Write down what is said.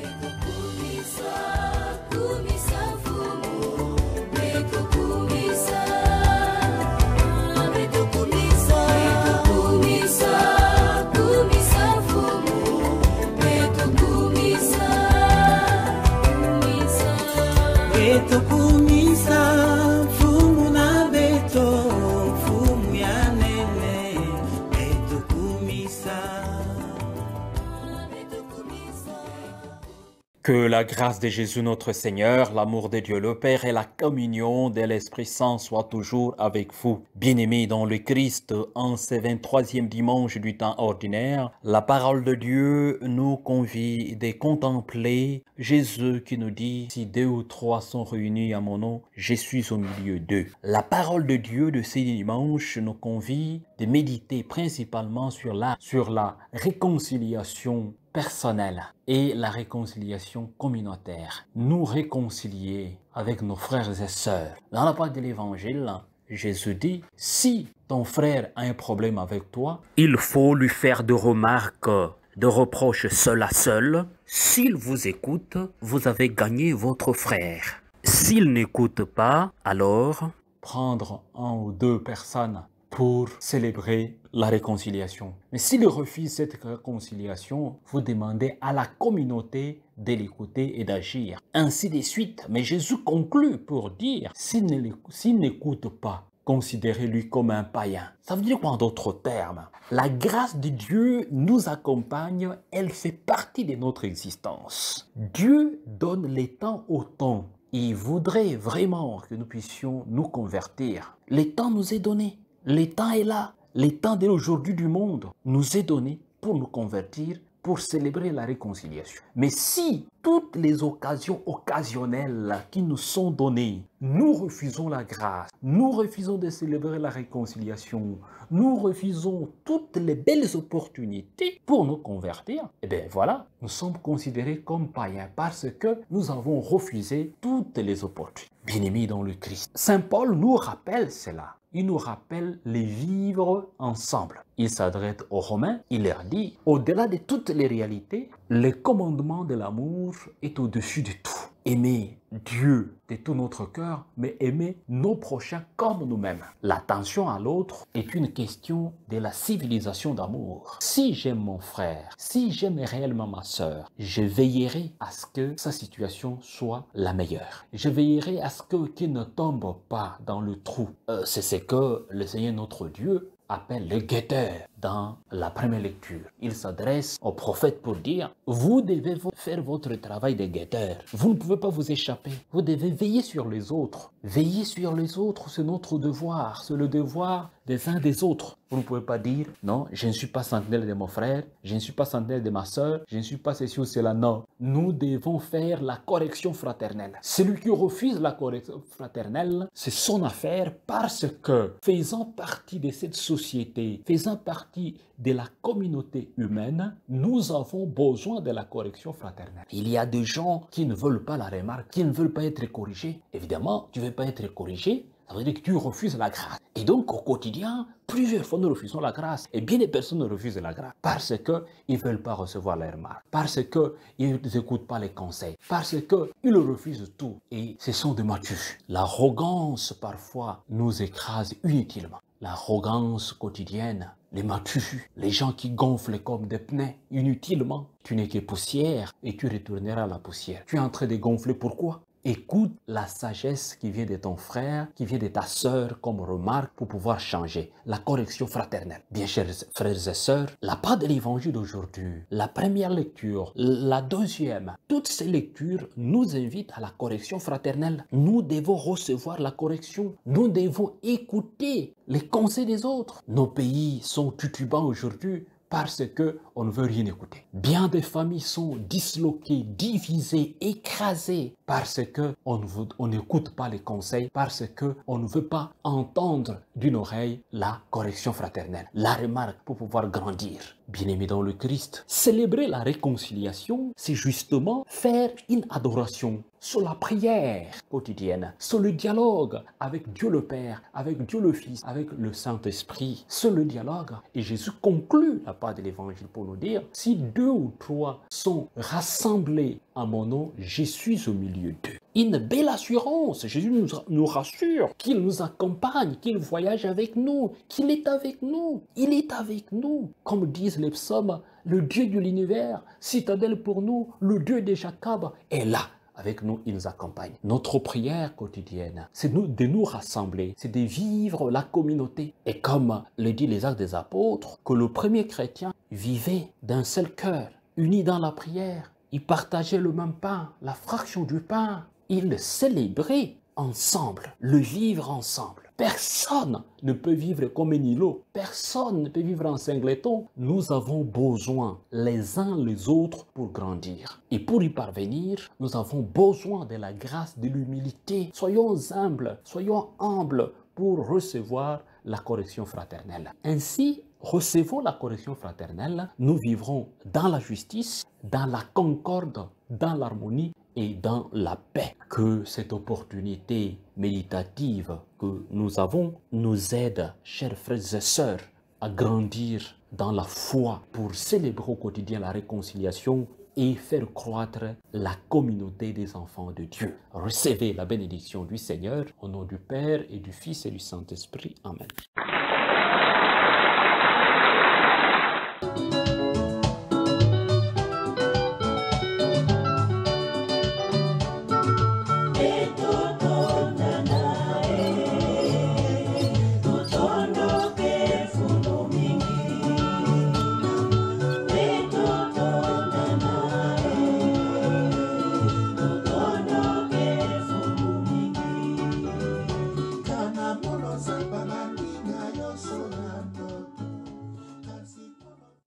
Diego. Que la grâce de Jésus notre Seigneur, l'amour de Dieu le Père et la communion de l'Esprit Saint soient toujours avec vous. Bien-aimés dans le Christ, en ce 23e dimanche du temps ordinaire, la parole de Dieu nous convie de contempler Jésus qui nous dit « Si deux ou trois sont réunis à mon nom, je suis au milieu d'eux ». La parole de Dieu de ce dimanche nous convie de méditer principalement sur la, sur la réconciliation personnelle et la réconciliation communautaire. Nous réconcilier avec nos frères et sœurs. Dans la parole de l'Évangile, Jésus dit, si ton frère a un problème avec toi, il faut lui faire de remarques, de reproches seul à seul. S'il vous écoute, vous avez gagné votre frère. S'il n'écoute pas, alors prendre un ou deux personnes pour célébrer la réconciliation. Mais s'il refuse cette réconciliation, vous demandez à la communauté de l'écouter et d'agir. Ainsi de suite. Mais Jésus conclut pour dire, s'il n'écoute pas, considérez-lui comme un païen. Ça veut dire quoi en d'autres termes La grâce de Dieu nous accompagne, elle fait partie de notre existence. Dieu donne les temps au temps. Il voudrait vraiment que nous puissions nous convertir. Les temps nous est donnés. Le temps est là. Le temps d'aujourd'hui du monde nous est donné pour nous convertir, pour célébrer la réconciliation. Mais si toutes les occasions occasionnelles qui nous sont données, nous refusons la grâce, nous refusons de célébrer la réconciliation, nous refusons toutes les belles opportunités pour nous convertir, eh bien voilà, nous sommes considérés comme païens parce que nous avons refusé toutes les opportunités. Bien-aimés dans le Christ. Saint Paul nous rappelle cela il nous rappelle les vivre ensemble. Il s'adresse aux Romains, il leur dit, au-delà de toutes les réalités, le commandement de l'amour est au-dessus de tout aimer Dieu de tout notre cœur, mais aimer nos prochains comme nous-mêmes. L'attention à l'autre est une question de la civilisation d'amour. Si j'aime mon frère, si j'aime réellement ma sœur, je veillerai à ce que sa situation soit la meilleure. Je veillerai à ce qu'il ne tombe pas dans le trou. Euh, c'est ce que le Seigneur notre Dieu appelle le guetteur dans la première lecture. Il s'adresse au prophète pour dire, vous devez faire votre travail de guetteur. Vous ne pouvez pas vous échapper. Vous devez veiller sur les autres. Veiller sur les autres, c'est notre devoir. C'est le devoir des uns des autres. Vous ne pouvez pas dire, non, je ne suis pas sentinelle de mon frère, je ne suis pas sentinelle de ma soeur, je ne suis pas ceci ou cela. Non, nous devons faire la correction fraternelle. Celui qui refuse la correction fraternelle, c'est son affaire parce que faisant partie de cette société, faisant partie de la communauté humaine, nous avons besoin de la correction fraternelle. Il y a des gens qui ne veulent pas la remarque, qui ne veulent pas être corrigés. Évidemment, tu ne veux pas être corrigé, ça veut dire que tu refuses la grâce. Et donc, au quotidien, plusieurs fois nous refusons la grâce. Et bien des personnes refusent la grâce parce qu'ils ne veulent pas recevoir leurs marques. parce qu'ils n'écoutent pas les conseils, parce qu'ils refusent tout. Et ce sont des matus. L'arrogance, parfois, nous écrase inutilement. L'arrogance quotidienne, les matus, les gens qui gonflent comme des pneus inutilement. Tu n'es que poussière et tu retourneras à la poussière. Tu es en train de gonfler pourquoi Écoute la sagesse qui vient de ton frère, qui vient de ta sœur comme remarque pour pouvoir changer. La correction fraternelle. Bien chers frères et sœurs, la part de l'évangile d'aujourd'hui, la première lecture, la deuxième, toutes ces lectures nous invitent à la correction fraternelle. Nous devons recevoir la correction. Nous devons écouter les conseils des autres. Nos pays sont tutubants aujourd'hui parce que on ne veut rien écouter. Bien des familles sont disloquées, divisées, écrasées parce que on n'écoute pas les conseils, parce que on ne veut pas entendre d'une oreille la correction fraternelle, la remarque pour pouvoir grandir. Bien-aimé dans le Christ, célébrer la réconciliation, c'est justement faire une adoration sur la prière quotidienne, sur le dialogue avec Dieu le Père, avec Dieu le Fils, avec le Saint-Esprit, sur le dialogue. Et Jésus conclut la part de l'Évangile pour nous dire, si deux ou trois sont rassemblés à mon nom, je suis au milieu une belle assurance, Jésus nous, nous rassure qu'il nous accompagne, qu'il voyage avec nous, qu'il est avec nous, il est avec nous. Comme disent les psaumes, le Dieu de l'univers, citadelle pour nous, le Dieu de Jacob, est là avec nous, il nous accompagne. Notre prière quotidienne, c'est de nous rassembler, c'est de vivre la communauté. Et comme le dit les actes des apôtres, que le premier chrétien vivait d'un seul cœur, uni dans la prière, ils partageaient le même pain, la fraction du pain. Ils célébraient ensemble, le vivre ensemble. Personne ne peut vivre comme un Personne ne peut vivre en singleton. Nous avons besoin les uns les autres pour grandir. Et pour y parvenir, nous avons besoin de la grâce de l'humilité. Soyons humbles, soyons humbles pour recevoir la correction fraternelle. Ainsi, recevons la correction fraternelle, nous vivrons dans la justice, dans la concorde, dans l'harmonie et dans la paix. Que cette opportunité méditative que nous avons nous aide, chers frères et sœurs, à grandir dans la foi pour célébrer au quotidien la réconciliation et faire croître la communauté des enfants de Dieu. Recevez la bénédiction du Seigneur au nom du Père et du Fils et du Saint-Esprit. Amen.